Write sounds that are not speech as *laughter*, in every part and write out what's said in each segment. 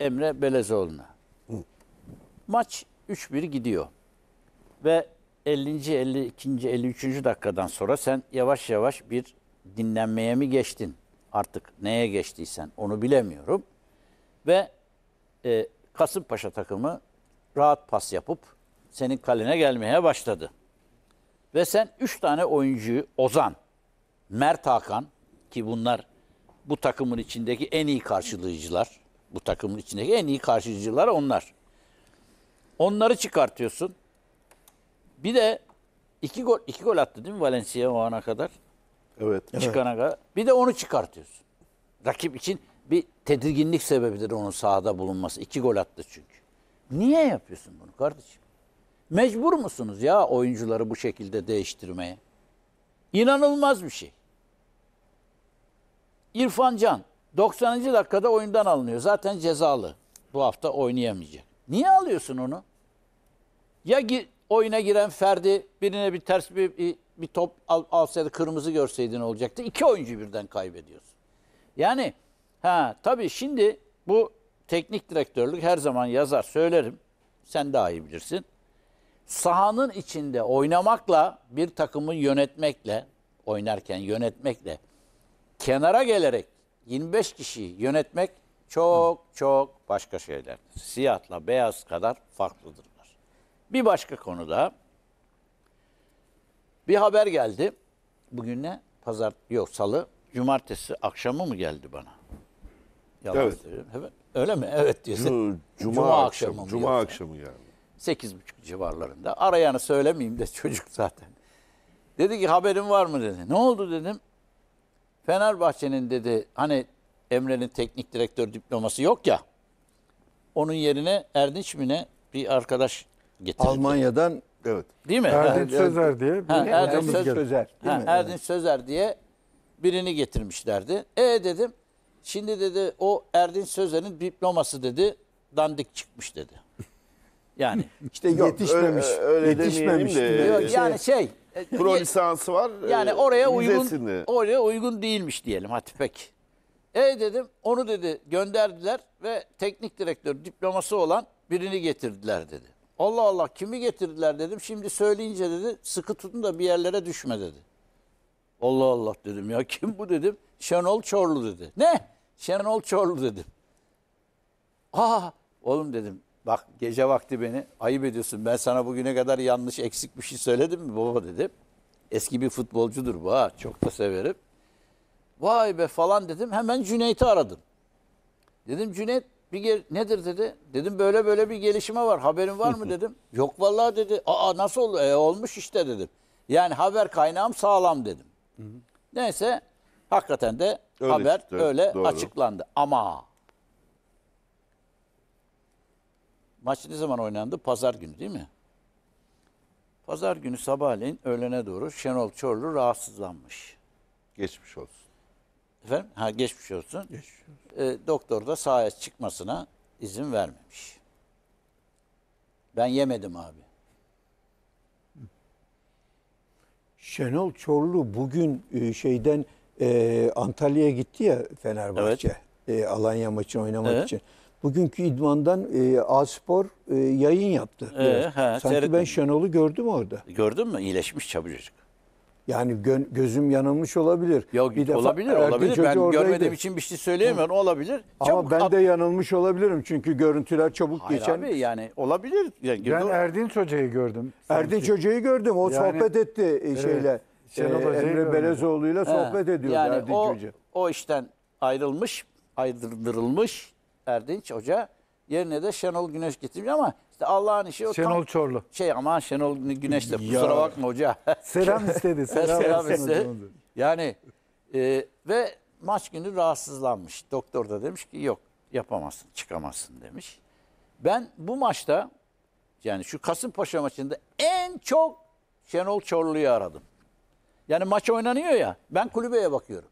Emre Belezoğlu'na. Maç 3-1 gidiyor. Ve 50. 52. 53. dakikadan sonra sen yavaş yavaş bir dinlenmeye mi geçtin? Artık neye geçtiysen onu bilemiyorum. Ve e, Kasımpaşa takımı rahat pas yapıp senin kalene gelmeye başladı. Ve sen 3 tane oyuncuyu Ozan, Mert Hakan ki bunlar bu takımın içindeki en iyi karşılayıcılar. Bu takımın içindeki en iyi karşıcılar onlar. Onları çıkartıyorsun. Bir de iki gol iki gol attı değil mi Valencia o ana kadar? Evet. Çıkana kadar. Bir de onu çıkartıyorsun. Rakip için bir tedirginlik sebebidir onun sahada bulunması. İki gol attı çünkü. Niye yapıyorsun bunu kardeşim? Mecbur musunuz ya oyuncuları bu şekilde değiştirmeye? İnanılmaz bir şey. İrfan Can 90. dakikada oyundan alınıyor. Zaten cezalı. Bu hafta oynayamayacak. Niye alıyorsun onu? Ya gi oyuna giren Ferdi birine bir ters bir, bir, bir top al, alsaydı kırmızı görseydi ne olacaktı? İki oyuncu birden kaybediyorsun. Yani ha tabii şimdi bu teknik direktörlük her zaman yazar söylerim. Sen daha iyi bilirsin. Sahanın içinde oynamakla bir takımı yönetmekle oynarken yönetmekle kenara gelerek 25 kişiyi yönetmek çok Hı. çok başka şeyler. Siyahla beyaz kadar farklıdırlar. Bir başka konuda bir haber geldi. Bugün ne? Pazar yok salı. Cumartesi akşamı mı geldi bana? Yalan evet. evet. Öyle mi? Evet diyorsun. Cuma, Cuma akşamı. akşamı Cuma diyorsun. akşamı yani. Sekiz civarlarında. Arayanı söylemeyeyim de *laughs* çocuk zaten. Dedi ki haberin var mı dedi. Ne oldu dedim. Fenerbahçe'nin dedi hani Emre'nin teknik direktör diploması yok ya. Onun yerine Erdinç mi ne bir arkadaş getirdi. Almanya'dan evet. Değil mi? Erdinç Sözer diye. Ha, Erdinç Sözer. Sözer değil ha, mi? Erdinç Sözer diye birini getirmişlerdi. E dedim. Şimdi dedi o Erdinç Sözer'in diploması dedi dandik çıkmış dedi. Yani işte yetişmemiş. Öyle, öyle yetişmemiş. De, Yok, yani şey, şey e, Pro lisansı var. Yani e, oraya vizesini. uygun oraya uygun değilmiş diyelim hadi pek. E dedim onu dedi gönderdiler ve teknik direktör diploması olan birini getirdiler dedi. Allah Allah kimi getirdiler dedim. Şimdi söyleyince dedi sıkı tutun da bir yerlere düşme dedi. Allah Allah dedim ya *laughs* kim bu dedim. Şenol Çorlu dedi. Ne? Şenol Çorlu dedim. Aa oğlum dedim Bak gece vakti beni ayıp ediyorsun. Ben sana bugüne kadar yanlış eksik bir şey söyledim mi baba dedim. Eski bir futbolcudur bu ha. Çok da severim. Vay be falan dedim. Hemen Cüneyt'i aradım. Dedim Cüneyt bir gel nedir dedi. Dedim böyle böyle bir gelişme var. Haberin var mı *laughs* dedim. Yok vallahi dedi. Aa nasıl oldu? E, olmuş işte dedim. Yani haber kaynağım sağlam dedim. Neyse hakikaten de öyle haber çıktı, öyle doğru. açıklandı. Ama Maç ne zaman oynandı? Pazar günü değil mi? Pazar günü sabahleyin öğlene doğru Şenol Çorlu rahatsızlanmış. Geçmiş olsun. Efendim? Ha geçmiş olsun. Geçmiş olsun. E, doktor da sahaya çıkmasına izin vermemiş. Ben yemedim abi. Şenol Çorlu bugün e, şeyden e, Antalya'ya gitti ya Fenerbahçe. Evet. E, Alanya maçını oynamak evet. için bugünkü idmandan e, A-Spor e, yayın yaptı. Ee, he, Sanki seyrettim. ben Şenol'u gördüm orada. Gördün mü? İyileşmiş çabucacık. Yani gö gözüm yanılmış olabilir. Yok bir olabilir Erkin olabilir. Ben oradaydı. görmediğim için bir şey söyleyemiyorum. Olabilir. Ama ben de yanılmış olabilirim çünkü görüntüler çabuk Hayır geçen. Abi, yani olabilir. Yani, ben o... Erdinç Hoca'yı gördüm. Sanki. Erdinç Hoca'yı gördüm. O yani, sohbet etti e, evet. şeyle. Şenol ee, Emre Belezoğlu'yla sohbet ediyordu yani Erdinç o, Hoca. O işten ayrılmış, aydırılmış Erdinç Hoca yerine de Şenol Güneş getirmiş ama işte Allah'ın işi o Şenol tam Çorlu. şey ama Şenol Güneş de Ya. kusura bakma hoca. *laughs* Selam istedi. *laughs* Selam, Selam istedi. istedi. Yani e, ve maç günü rahatsızlanmış. Doktor da demiş ki yok yapamazsın çıkamazsın demiş. Ben bu maçta yani şu Kasımpaşa maçında en çok Şenol Çorlu'yu aradım. Yani maç oynanıyor ya ben kulübeye bakıyorum.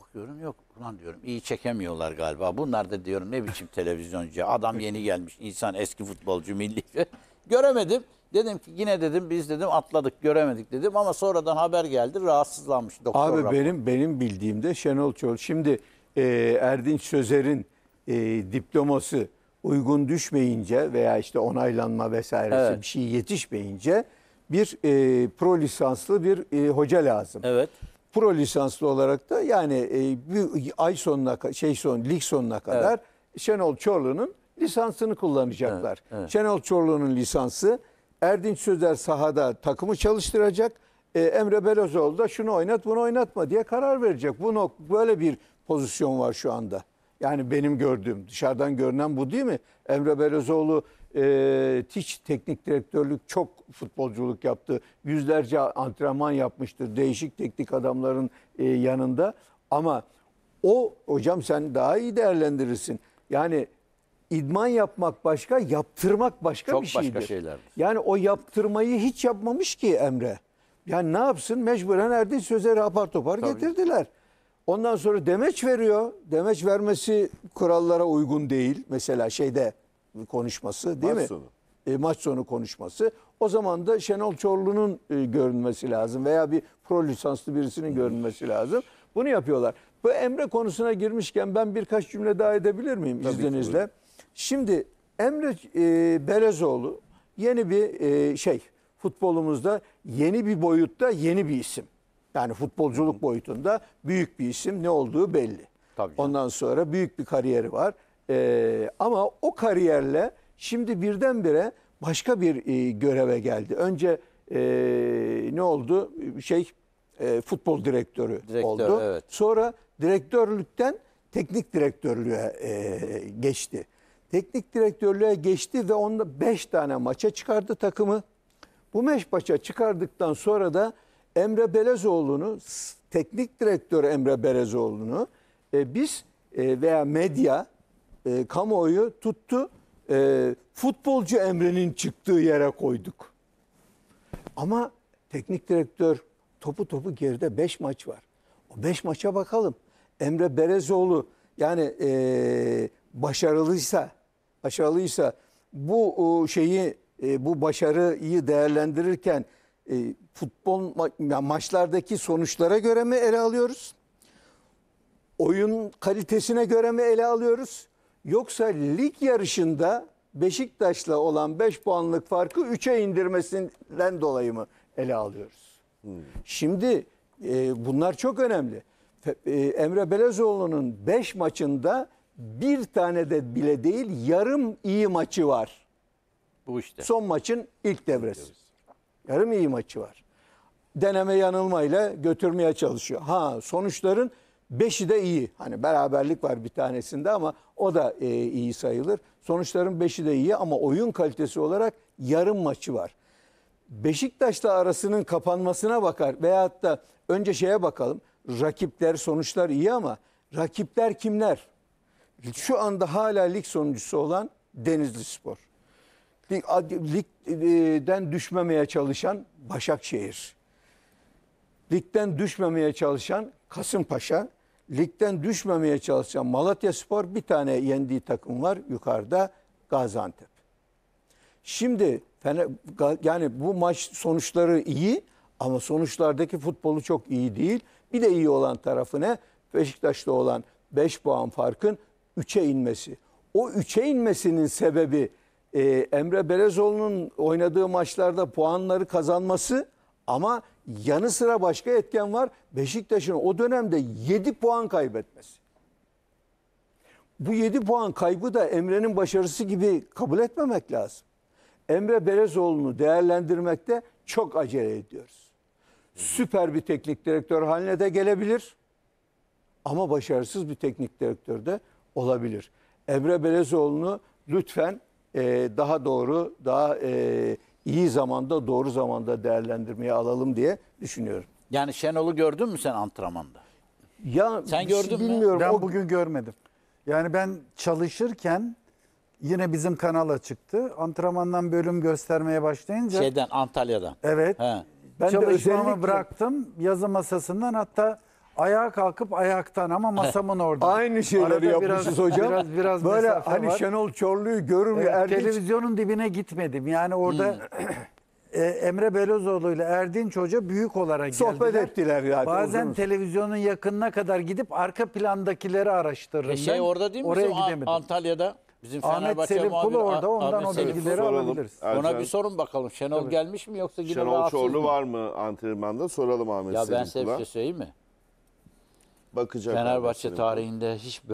Bakıyorum yok. Ulan diyorum iyi çekemiyorlar galiba. Bunlar da diyorum ne biçim televizyoncu. Adam yeni gelmiş. insan eski futbolcu milli. *laughs* Göremedim. Dedim ki yine dedim biz dedim atladık göremedik dedim ama sonradan haber geldi rahatsızlanmış doktor. Abi rapor. benim benim bildiğimde Şenol Çol şimdi e, Erdinç Sözer'in e, diploması uygun düşmeyince veya işte onaylanma vesairesi evet. bir şey yetişmeyince bir e, pro lisanslı bir e, hoca lazım. Evet pro lisanslı olarak da yani e, bir ay sonuna şey son lig sonuna kadar evet. Şenol Çorlu'nun lisansını kullanacaklar. Evet, evet. Şenol Çorlu'nun lisansı Erdinç Sözer sahada takımı çalıştıracak. E, Emre Belözoğlu da şunu oynat bunu oynatma diye karar verecek. Bu böyle bir pozisyon var şu anda. Yani benim gördüğüm, dışarıdan görünen bu değil mi? Emre Berezoğlu e, TİÇ teknik direktörlük çok futbolculuk yaptı. Yüzlerce antrenman yapmıştır değişik teknik adamların e, yanında. Ama o hocam sen daha iyi değerlendirirsin. Yani idman yapmak başka, yaptırmak başka Çok bir şeydir. Çok başka şeylerdir. Yani o yaptırmayı hiç yapmamış ki Emre. Yani ne yapsın? Mecburen Erdin Sözer'i apar topar Tabii. getirdiler. Ondan sonra demeç veriyor. Demeç vermesi kurallara uygun değil. Mesela şeyde konuşması değil maç mi? Sonu. E, maç sonu konuşması. O zaman da Şenol Çorlu'nun e, görünmesi lazım veya bir pro lisanslı birisinin görünmesi lazım. Bunu yapıyorlar. Bu Emre konusuna girmişken ben birkaç cümle daha edebilir miyim Tabii izninizle? Şimdi Emre e, Belezoğlu yeni bir e, şey futbolumuzda yeni bir boyutta yeni bir isim. Yani futbolculuk boyutunda büyük bir isim ne olduğu belli. Tabii Ondan sonra büyük bir kariyeri var. Ee, ama o kariyerle şimdi birdenbire başka bir e, göreve geldi. Önce e, ne oldu? Şey e, futbol direktörü Direktör, oldu. evet. Sonra direktörlükten teknik direktörlüğe e, geçti. Teknik direktörlüğe geçti ve onda 5 tane maça çıkardı takımı. Bu 5 maça çıkardıktan sonra da Emre Belezoğlu'nu, teknik direktör Emre Belezoğlu'nu e, biz e, veya medya, e, kamuoyu tuttu. E, futbolcu Emre'nin çıktığı yere koyduk. Ama teknik direktör topu topu geride 5 maç var. O 5 maça bakalım. Emre Berezoğlu yani e, başarılıysa başarılıysa bu o şeyi e, bu başarıyı değerlendirirken e, futbol ma ya maçlardaki sonuçlara göre mi ele alıyoruz? Oyun kalitesine göre mi ele alıyoruz? Yoksa lig yarışında Beşiktaş'la olan 5 puanlık farkı 3'e indirmesinden dolayı mı ele alıyoruz? Hmm. Şimdi e, bunlar çok önemli. E, Emre Belezoğlu'nun 5 maçında bir tane de bile değil yarım iyi maçı var. Bu işte. Son maçın ilk devresi. Yarım iyi maçı var. Deneme yanılma ile götürmeye çalışıyor. Ha sonuçların beşi de iyi. Hani beraberlik var bir tanesinde ama o da e, iyi sayılır. Sonuçların beşi de iyi ama oyun kalitesi olarak yarım maçı var. Beşiktaş'la arasının kapanmasına bakar veyahut da önce şeye bakalım. Rakipler sonuçlar iyi ama rakipler kimler? Şu anda hala lig sonuncusu olan Denizli Spor lig, ligden e, düşmemeye çalışan Başakşehir. Ligden düşmemeye çalışan Kasımpaşa. Ligden düşmemeye çalışan Malatya Spor bir tane yendiği takım var yukarıda Gaziantep. Şimdi yani bu maç sonuçları iyi ama sonuçlardaki futbolu çok iyi değil. Bir de iyi olan tarafı ne? Beşiktaş'ta olan 5 puan farkın 3'e inmesi. O 3'e inmesinin sebebi e, Emre Belezoğlu'nun oynadığı maçlarda puanları kazanması ama yanı sıra başka etken var. Beşiktaş'ın o dönemde 7 puan kaybetmesi. Bu 7 puan kaybı da Emre'nin başarısı gibi kabul etmemek lazım. Emre Belezoğlu'nu değerlendirmekte çok acele ediyoruz. Süper bir teknik direktör haline de gelebilir ama başarısız bir teknik direktör de olabilir. Emre Belezoğlu'nu lütfen e, daha doğru, daha e, iyi zamanda, doğru zamanda değerlendirmeye alalım diye düşünüyorum. Yani Şenol'u gördün mü sen antrenmanda? Ya Sen şey gördün mü? Ben o bugün görmedim. Yani ben çalışırken yine bizim kanala çıktı. Antrenmandan bölüm göstermeye başlayınca Şeyden Antalya'dan. evet He. ben de çalışmamı özellikle bıraktım yazı masasından hatta ayağa kalkıp ayaktan ama *laughs* masamın orada. Aynı şeyleri Arada yapmışız biraz, hocam. Biraz, biraz Böyle hani var. Şenol Çorlu'yu görür mü? Evet, Televizyonun dibine gitmedim. Yani orada hmm. *clears throat* e, Emre Belozoğlu ile Erdinç Hoca büyük olarak Sohbet geldiler. Sohbet ettiler yani. Bazen televizyonun yakınına kadar gidip arka plandakileri araştırırım. E şey ben. orada değil mi? Oraya bizim gidemedim. Antalya'da. Bizim Ahmet Selim muhabiri, Kulu orada ondan Ahmet o bilgileri alabiliriz. Ona bir sorun bakalım. Şenol Tabii. gelmiş mi yoksa gidip? Şenol Çorlu mı? var mı antrenmanda soralım Ahmet ya Selim Kula. Ya ben size bir şey söyleyeyim mi? bakacak. Fenerbahçe tarihinde hiç